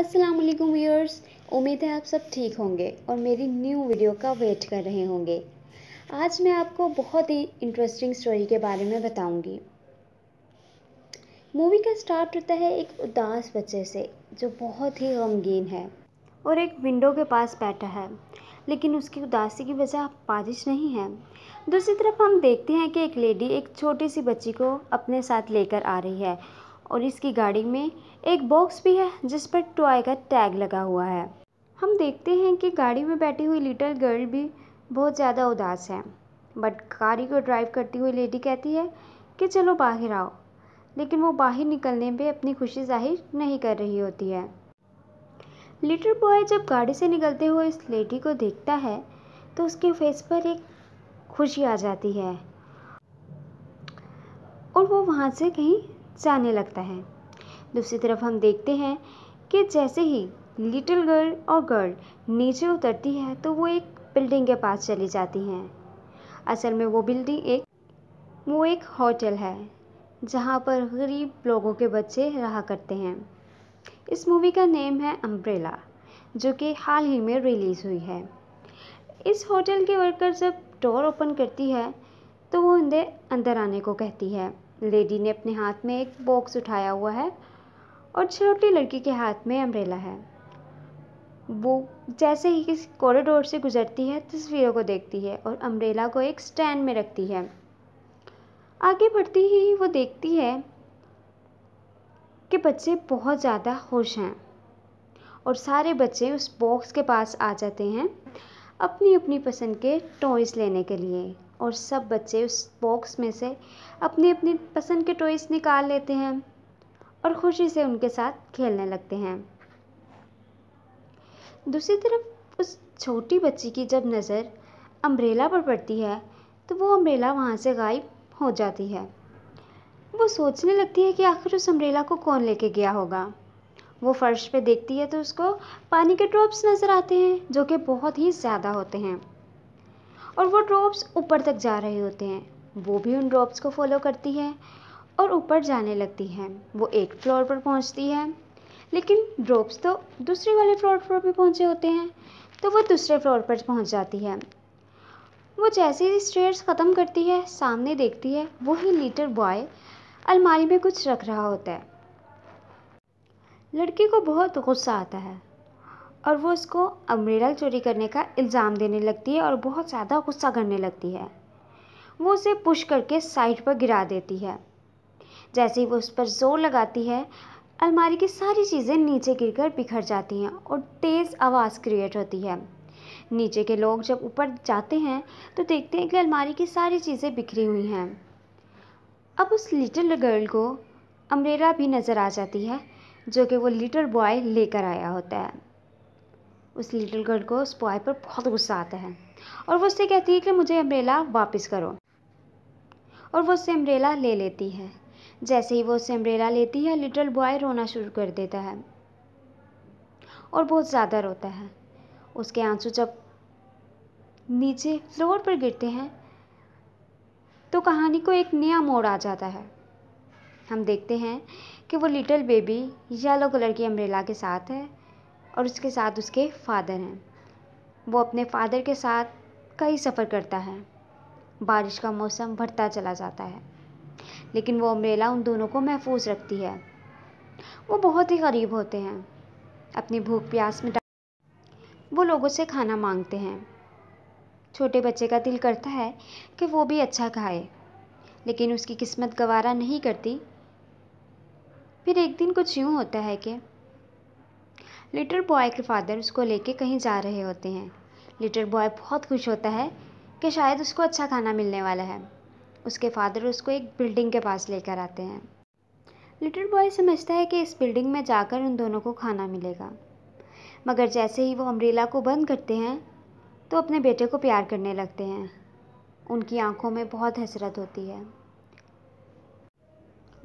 अस्सलाम वालेकुम व्यूअर्स उम्मीद है आप सब ठीक होंगे और मेरी न्यू वीडियो का वेट कर रहे होंगे आज मैं आपको बहुत ही इंटरेस्टिंग स्टोरी के बारे में बताऊंगी मूवी का स्टार्ट होता है एक उदास बच्चे से जो बहुत ही गमगीन है और एक विंडो के पास बैठा है लेकिन उसकी उदासी की वजह बारिश नहीं है दूसरी तरफ हम देखते हैं कि एक लेडी एक छोटी सी बच्ची को अपने साथ लेकर आ रही है और इसकी गाड़ी में एक बॉक्स भी है जिस पर टॉय का टैग लगा हुआ है हम देखते हैं कि गाड़ी में बैठी हुई लिटल गर्ल भी बहुत ज़्यादा उदास है बट गाड़ी को ड्राइव करती हुई लेडी कहती है कि चलो बाहर आओ लेकिन वो बाहर निकलने पर अपनी खुशी जाहिर नहीं कर रही होती है लिटल बॉय जब गाड़ी से निकलते हुए इस लेडी को देखता है तो उसके फेस पर एक खुशी आ जाती है और वो वहाँ से कहीं जाने लगता है दूसरी तरफ हम देखते हैं कि जैसे ही लिटिल गर्ल और गर्ल नीचे उतरती है तो वो एक बिल्डिंग के पास चली जाती हैं असल में वो बिल्डिंग एक वो एक होटल है जहाँ पर गरीब लोगों के बच्चे रहा करते हैं इस मूवी का नेम है अम्ब्रेला जो कि हाल ही में रिलीज़ हुई है इस होटल के वर्कर जब डोर ओपन करती है तो वो उन्हें अंदर आने को कहती है लेडी ने अपने हाथ में एक बॉक्स उठाया हुआ है और छोटी लड़की के हाथ में अम्ब्रेला है वो जैसे ही किसी कॉरिडोर से गुजरती है तस्वीरों को देखती है और अम्ब्रेला को एक स्टैंड में रखती है आगे बढ़ती ही वो देखती है कि बच्चे बहुत ज़्यादा खुश हैं और सारे बच्चे उस बॉक्स के पास आ जाते हैं अपनी अपनी पसंद के टॉयज़ लेने के लिए और सब बच्चे उस बॉक्स में से अपनी अपनी पसंद के टॉयस निकाल लेते हैं और खुशी से उनके साथ खेलने लगते हैं दूसरी तरफ उस छोटी बच्ची की जब नज़र अम्ब्रेला पर पड़ती है तो वो अम्ब्रेला वहाँ से गायब हो जाती है वो सोचने लगती है कि आखिर उस अम्ब्रेला को कौन लेके गया होगा वो फर्श पे देखती है तो उसको पानी के ड्रॉप्स नज़र आते हैं जो कि बहुत ही ज़्यादा होते हैं और वो ड्रॉप्स ऊपर तक जा रहे होते हैं वो भी उन ड्रॉप्स को फॉलो करती है और ऊपर जाने लगती है वो एक फ्लोर पर पहुंचती है लेकिन ड्रॉप्स तो दूसरे वाले फ्लोर पर भी पहुंचे होते हैं तो वो दूसरे फ्लोर पर पहुंच जाती है वो जैसे ही स्टेयर्स ख़त्म करती है सामने देखती है वही लीटर बॉय अलमारी में कुछ रख रहा होता है लड़की को बहुत गुस्सा आता है और वो उसको अम्ब्रेला चोरी करने का इल्ज़ाम देने लगती है और बहुत ज़्यादा गुस्सा करने लगती है वो उसे पुश करके साइड पर गिरा देती है जैसे ही वो उस पर जोर लगाती है अलमारी की सारी चीज़ें नीचे गिरकर बिखर जाती हैं और तेज़ आवाज़ क्रिएट होती है नीचे के लोग जब ऊपर जाते हैं तो देखते हैं कि अलमारी की सारी चीज़ें बिखरी हुई हैं अब उस लिटिल गर्ल को अम्ब्रेला भी नज़र आ जाती है जो कि वो लिटिल बॉय लेकर आया होता है उस लिटिल गर्ल को उस बॉय पर बहुत गुस्सा आता है और वो उससे कहती है कि मुझे अम्ब्रेला वापस करो और वो उससे अम्ब्रेला ले लेती है जैसे ही वो उससे अम्ब्रेला लेती है लिटिल बॉय रोना शुरू कर देता है और बहुत ज़्यादा रोता है उसके आंसू जब नीचे फ्लोर पर गिरते हैं तो कहानी को एक नया मोड़ आ जाता है हम देखते हैं कि वो लिटिल बेबी येलो कलर की अम्ब्रेला के साथ है और उसके साथ उसके फादर हैं वो अपने फादर के साथ कई सफ़र करता है बारिश का मौसम बढ़ता चला जाता है लेकिन वो अम्ब्रेला उन दोनों को महफूज रखती है वो बहुत ही गरीब होते हैं अपनी भूख प्यास में वो लोगों से खाना मांगते हैं छोटे बच्चे का दिल करता है कि वो भी अच्छा खाए लेकिन उसकी किस्मत गवारा नहीं करती फिर एक दिन कुछ यूँ होता है कि लिटिल बॉय के फादर उसको लेके कहीं जा रहे होते हैं लिटिल बॉय बहुत खुश होता है कि शायद उसको अच्छा खाना मिलने वाला है उसके फादर उसको एक बिल्डिंग के पास लेकर आते हैं लिटिल बॉय समझता है कि इस बिल्डिंग में जाकर उन दोनों को खाना मिलेगा मगर जैसे ही वो अम्ब्रेला को बंद करते हैं तो अपने बेटे को प्यार करने लगते हैं उनकी आंखों में बहुत हसरत होती है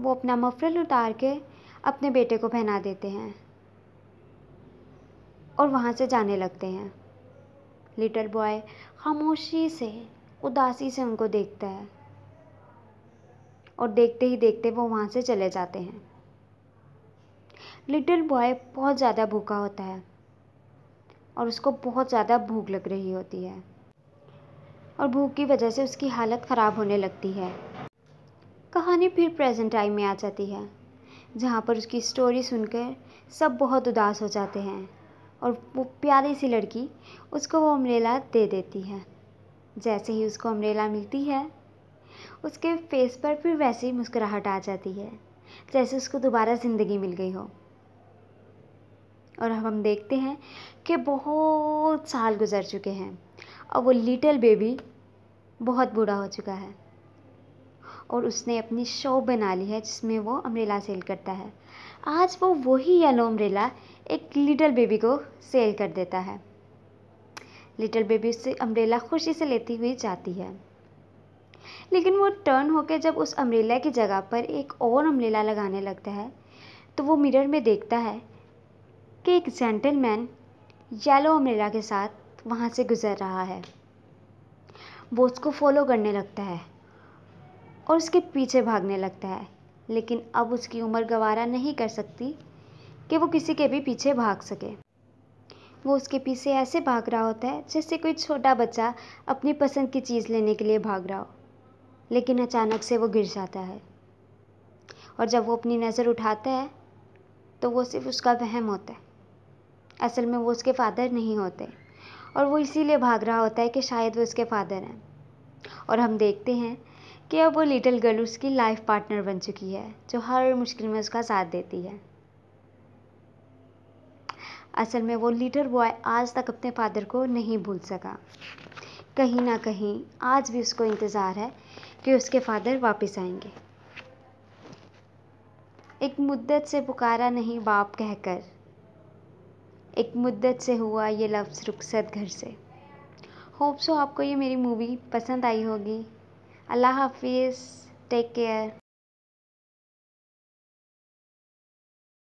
वो अपना मफरल उतार के अपने बेटे को पहना देते हैं और वहाँ से जाने लगते हैं लिटल बॉय खामोशी से उदासी से उनको देखता है और देखते ही देखते वो वहाँ से चले जाते हैं लिटिल बॉय बहुत ज़्यादा भूखा होता है और उसको बहुत ज़्यादा भूख लग रही होती है और भूख की वजह से उसकी हालत ख़राब होने लगती है कहानी फिर प्रेजेंट टाइम में आ जाती है जहाँ पर उसकी स्टोरी सुनकर सब बहुत उदास हो जाते हैं और वो प्यारी सी लड़की उसको वो अम्ब्रेला दे देती है जैसे ही उसको अम्ब्रेला मिलती है उसके फेस पर फिर वैसे ही मुस्कुराहट आ जाती है जैसे उसको दोबारा ज़िंदगी मिल गई हो और हम देखते हैं कि बहुत साल गुजर चुके हैं और वो लिटिल बेबी बहुत बूढ़ा हो चुका है और उसने अपनी शो बना ली है जिसमें वो अम्ब्रेला सेल करता है आज वो वही येलो अम्ब्रेला एक लिटल बेबी को सेल कर देता है लिटल बेबी उससे अम्ब्रेला खुशी से लेती हुई जाती है लेकिन वो टर्न होकर जब उस अम्ब्रेला की जगह पर एक और अम्ब्रेला लगाने लगता है तो वो मिरर में देखता है कि एक जेंटलमैन येलो अम्ब्रेला के साथ वहाँ से गुज़र रहा है वो उसको फॉलो करने लगता है और उसके पीछे भागने लगता है लेकिन अब उसकी उम्र गवारा नहीं कर सकती कि वो किसी के भी पीछे भाग सके वो उसके पीछे ऐसे भाग रहा होता है जैसे कोई छोटा बच्चा अपनी पसंद की चीज़ लेने के लिए भाग रहा हो लेकिन अचानक से वो गिर जाता है और जब वो अपनी नज़र उठाता है तो वो सिर्फ उसका वहम होता है असल में वो उसके फादर नहीं होते और वो इसीलिए भाग रहा होता है कि शायद वो उसके फादर हैं और हम देखते हैं कि अब वो लिटिल गर्ल उसकी लाइफ पार्टनर बन चुकी है जो हर मुश्किल में उसका साथ देती है असल में वो लीडर बॉय आज तक अपने फादर को नहीं भूल सका कहीं ना कहीं आज भी उसको इंतज़ार है कि उसके फादर वापस आएंगे एक मुद्दत से पुकारा नहीं बाप कहकर एक मुद्दत से हुआ ये लफ्ज़ रुखसत घर से होप सो आपको ये मेरी मूवी पसंद आई होगी अल्लाह हाफ़िज़ टेक केयर